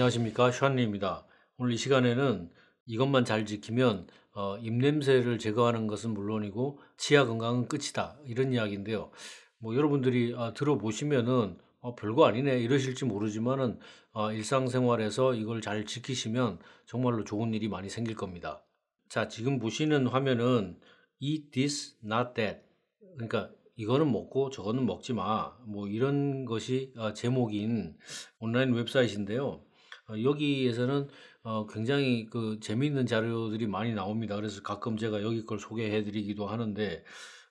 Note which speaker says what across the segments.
Speaker 1: 안녕하십니까 슈안리입니다. 오늘 이 시간에는 이것만 잘 지키면 어, 입냄새를 제거하는 것은 물론이고 치아 건강은 끝이다 이런 이야기인데요. 뭐 여러분들이 아, 들어보시면은 어, 별거 아니네 이러실지 모르지만은 어, 일상생활에서 이걸 잘 지키시면 정말로 좋은 일이 많이 생길 겁니다. 자 지금 보시는 화면은 eat this not that 그러니까 이거는 먹고 저거는 먹지 마. 뭐 이런 것이 어, 제목인 온라인 웹사이트인데요. 어, 여기에서는 어, 굉장히 그 재미있는 자료들이 많이 나옵니다. 그래서 가끔 제가 여기 걸 소개해드리기도 하는데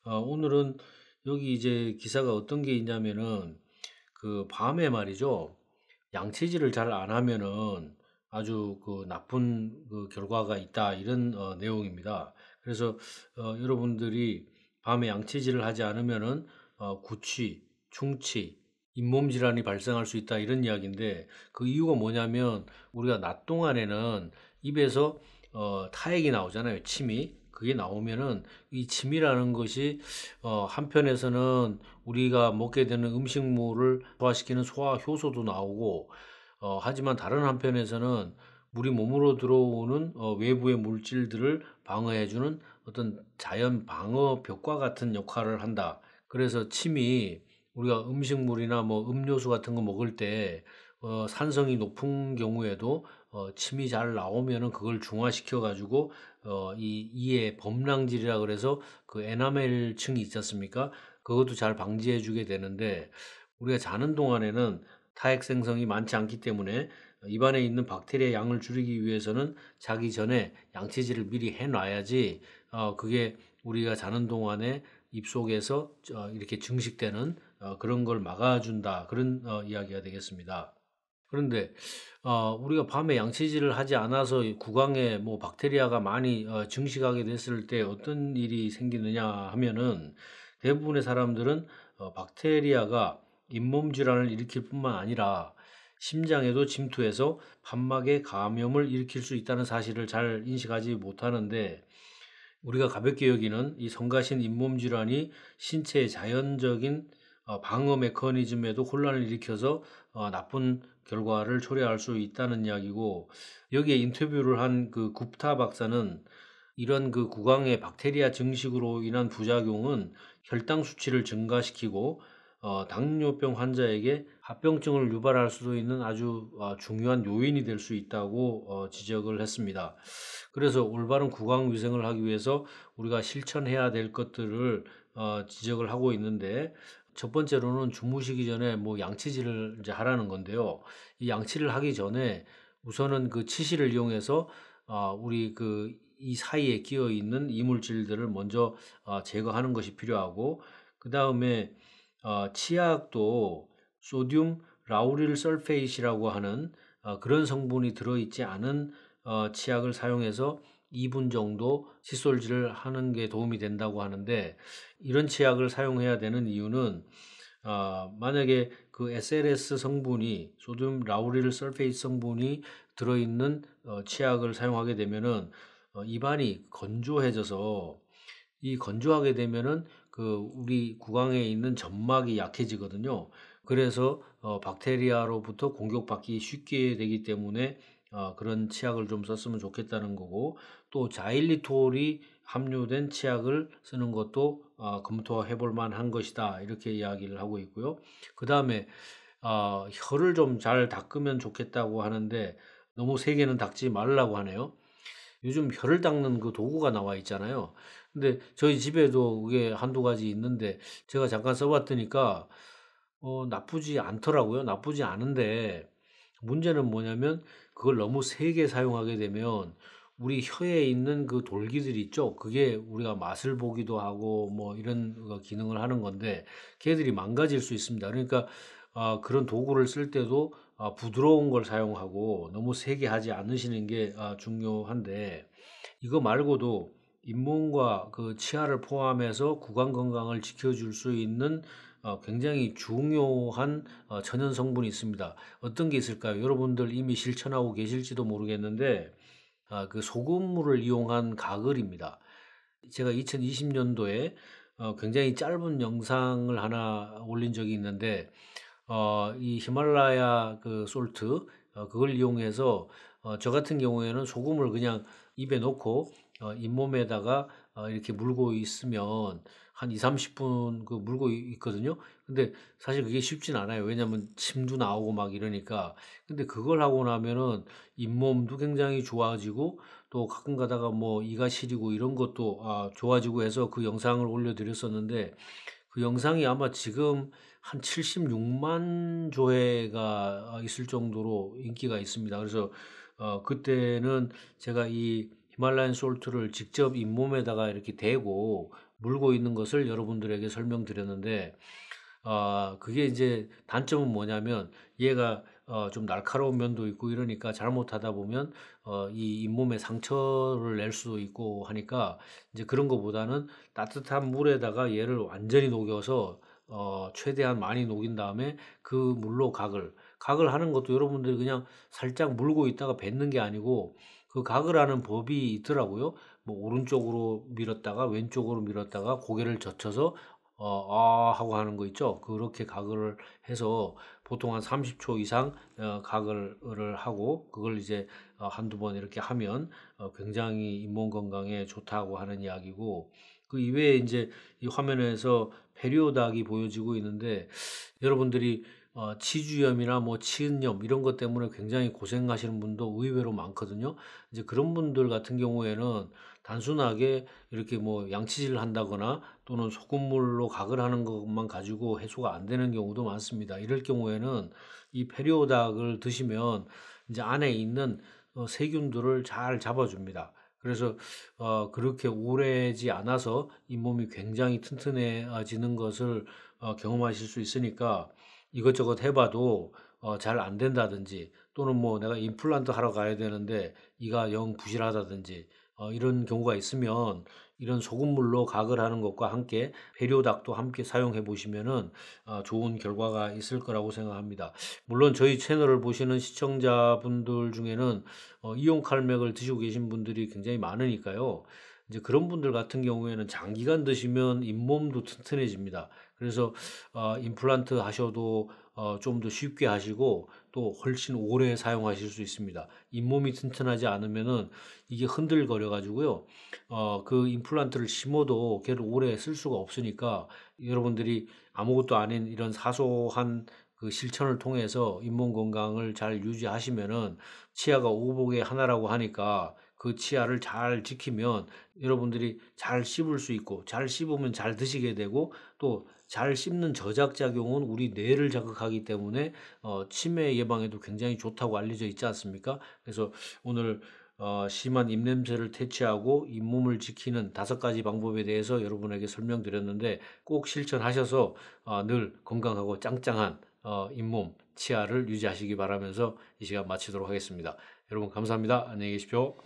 Speaker 1: 어, 오늘은 여기 이제 기사가 어떤 게 있냐면은 그 밤에 말이죠 양치질을 잘 안 하면은 아주 그 나쁜 그 결과가 있다 이런 어, 내용입니다. 그래서 어, 여러분들이 밤에 양치질을 하지 않으면은 어, 구취, 충치, 잇몸 질환이 발생할 수 있다 이런 이야기인데 그 이유가 뭐냐면 우리가 낮 동안에는 입에서 어, 타액이 나오잖아요. 침이. 그게 나오면은 이 침이라는 것이 어 한편에서는 우리가 먹게 되는 음식물을 소화시키는 소화 효소도 나오고 어 하지만 다른 한편에서는 우리 몸으로 들어오는 어 외부의 물질들을 방어해 주는 어떤 자연 방어 벽과 같은 역할을 한다. 그래서 침이 우리가 음식물이나 뭐 음료수 같은 거 먹을 때 어, 산성이 높은 경우에도 어, 침이 잘 나오면은 그걸 중화시켜 가지고 어, 이 이에 범랑질이라 그래서 그 에나멜층이 있지 않습니까? 그것도 잘 방지해 주게 되는데 우리가 자는 동안에는 타액 생성이 많지 않기 때문에 입안에 있는 박테리아 양을 줄이기 위해서는 자기 전에 양치질을 미리 해 놔야지 어, 그게 우리가 자는 동안에 입 속에서 어, 이렇게 증식되는 어, 그런 걸 막아준다 그런 어, 이야기가 되겠습니다. 그런데 어, 우리가 밤에 양치질을 하지 않아서 구강에 뭐 박테리아가 많이 증식하게 됐을 때 어떤 일이 생기느냐 하면은 대부분의 사람들은 박테리아가 잇몸 질환을 일으킬 뿐만 아니라 심장에도 침투해서 판막에 감염을 일으킬 수 있다는 사실을 잘 인식하지 못하는데 우리가 가볍게 여기는 이 성가신 잇몸 질환이 신체의 자연적인 어, 방어 메커니즘에도 혼란을 일으켜서 어, 나쁜 결과를 초래할 수 있다는 이야기고 여기에 인터뷰를 한 그 굽타 박사는 이런 그 구강의 박테리아 증식으로 인한 부작용은 혈당 수치를 증가시키고 어, 당뇨병 환자에게 합병증을 유발할 수도 있는 아주 어, 중요한 요인이 될 수 있다고 어, 지적을 했습니다. 그래서 올바른 구강 위생을 하기 위해서 우리가 실천해야 될 것들을 어, 지적을 하고 있는데 첫 번째로는 주무시기 전에 뭐 양치질을 이제 하라는 건데요. 이 양치를 하기 전에 우선은 그 치실을 이용해서 아, 우리 그 이 사이에 끼어 있는 이물질들을 먼저 아, 제거하는 것이 필요하고 그 다음에 아, 치약도 소듐 라우릴 설페이시라고 하는 아, 그런 성분이 들어있지 않은 어, 치약을 사용해서 2분 정도 칫솔질을 하는 게 도움이 된다고 하는데 이런 치약을 사용해야 되는 이유는 어, 만약에 그 SLS 성분이 소듐 라우릴 설페이트 성분이 들어있는 어, 치약을 사용하게 되면은 어, 입안이 건조해져서 이 건조하게 되면은 그 우리 구강에 있는 점막이 약해지거든요. 그래서 어, 박테리아로부터 공격받기 쉽게 되기 때문에 어, 그런 치약을 좀 썼으면 좋겠다는 거고 또 자일리톨이 함유된 치약을 쓰는 것도 어, 검토해 볼 만한 것이다. 이렇게 이야기를 하고 있고요. 그 다음에 어, 아, 혀를 좀 잘 닦으면 좋겠다고 하는데 너무 세게는 닦지 말라고 하네요. 요즘 혀를 닦는 그 도구가 나와 있잖아요. 근데 저희 집에도 그게 한두 가지 있는데 제가 잠깐 써봤더니까 어, 나쁘지 않더라고요. 나쁘지 않은데 문제는 뭐냐면 그걸 너무 세게 사용하게 되면 우리 혀에 있는 그 돌기들 있죠. 그게 우리가 맛을 보기도 하고 뭐 이런 기능을 하는 건데 걔들이 망가질 수 있습니다. 그러니까 아, 그런 도구를 쓸 때도 아, 부드러운 걸 사용하고 너무 세게 하지 않으시는 게 아, 중요한데 이거 말고도 잇몸과 그 치아를 포함해서 구강 건강을 지켜줄 수 있는 어, 굉장히 중요한 어, 천연 성분이 있습니다. 어떤 게 있을까요? 여러분들 이미 실천하고 계실지도 모르겠는데 아, 그 소금물을 이용한 가글입니다. 제가 2020년도에 어, 굉장히 짧은 영상을 하나 올린 적이 있는데 어, 이 히말라야 그 솔트 어, 그걸 이용해서 저 같은 경우에는 소금을 그냥 입에 넣고 잇몸에다가 이렇게 물고 있으면 한 2, 30분 그 물고 있거든요. 근데 사실 그게 쉽진 않아요. 왜냐면 침도 나오고 막 이러니까. 근데 그걸 하고 나면은 잇몸도 굉장히 좋아지고 또 가끔 가다가 뭐 이가 시리고 이런 것도 아, 좋아지고 해서 그 영상을 올려드렸었는데 그 영상이 아마 지금 한 76만 조회가 아, 있을 정도로 인기가 있습니다. 그래서 어, 그때는 제가 이 히말라인 솔트를 직접 잇몸에다가 이렇게 대고 물고 있는 것을 여러분들에게 설명드렸는데 어, 그게 이제 단점은 뭐냐면 얘가 어, 좀 날카로운 면도 있고 이러니까 잘못하다 보면 어, 이 잇몸에 상처를 낼 수도 있고 하니까 이제 그런 것보다는 따뜻한 물에다가 얘를 완전히 녹여서 어, 최대한 많이 녹인 다음에 그 물로 각을 각을 하는 것도 여러분들이 그냥 살짝 물고 있다가 뱉는 게 아니고 그가을 하는 법이 있더라고요. 뭐 오른쪽으로 밀었다가 왼쪽으로 밀었다가 고개를 젖혀서 어, 아 하고 하는 거 있죠. 그렇게 가 각을 해서 보통 한 30초 이상 가 어, 각을 하고 그걸 이제 어, 한두 번 이렇게 하면 어, 굉장히 잇몸 건강에 좋다고 하는 이야기고 그 이외에 이제 이 화면에서 페리오닥이 보여지고 있는데 여러분들이 어, 치주염이나 뭐 치은염 이런 것 때문에 굉장히 고생하시는 분도 의외로 많거든요. 이제 그런 분들 같은 경우에는 단순하게 이렇게 뭐 양치질을 한다거나 또는 소금물로 각을 하는 것만 가지고 해소가 안 되는 경우도 많습니다. 이럴 경우에는 이 페리오닥을 드시면 이제 안에 있는 어, 세균들을 잘 잡아줍니다. 그래서 어, 그렇게 오래지 않아서 잇몸이 굉장히 튼튼해지는 것을 어, 경험하실 수 있으니까 이것저것 해봐도 어, 잘안 된다든지 또는 뭐 내가 임플란트 하러 가야 되는데 이가 영 부실하다든지 어, 이런 경우가 있으면 이런 소금물로 가글 하는 것과 함께 배료닭도 함께 사용해 보시면은 어, 좋은 결과가 있을 거라고 생각합니다. 물론 저희 채널을 보시는 시청자분들 중에는 어, 이용칼맥을 드시고 계신 분들이 굉장히 많으니까요. 이제 그런 분들 같은 경우에는 장기간 드시면 잇몸도 튼튼해집니다. 그래서 어, 임플란트 하셔도 어, 좀 더 쉽게 하시고 또 훨씬 오래 사용하실 수 있습니다. 잇몸이 튼튼하지 않으면은 이게 흔들거려 가지고요. 어, 그 임플란트를 심어도 걔를 오래 쓸 수가 없으니까 여러분들이 아무것도 아닌 이런 사소한 그 실천을 통해서 잇몸 건강을 잘 유지하시면은 치아가 오복의 하나라고 하니까 그 치아를 잘 지키면 여러분들이 잘 씹을 수 있고 잘 씹으면 잘 드시게 되고 또잘 씹는 저작작용은 우리 뇌를 자극하기 때문에 어, 치매 예방에도 굉장히 좋다고 알려져 있지 않습니까? 그래서 오늘 어, 심한 입냄새를 퇴치하고 잇몸을 지키는 다섯 가지 방법에 대해서 여러분에게 설명드렸는데 꼭 실천하셔서 어, 늘 건강하고 짱짱한 어, 잇몸, 치아를 유지하시기 바라면서 이 시간 마치도록 하겠습니다. 여러분 감사합니다. 안녕히 계십시오.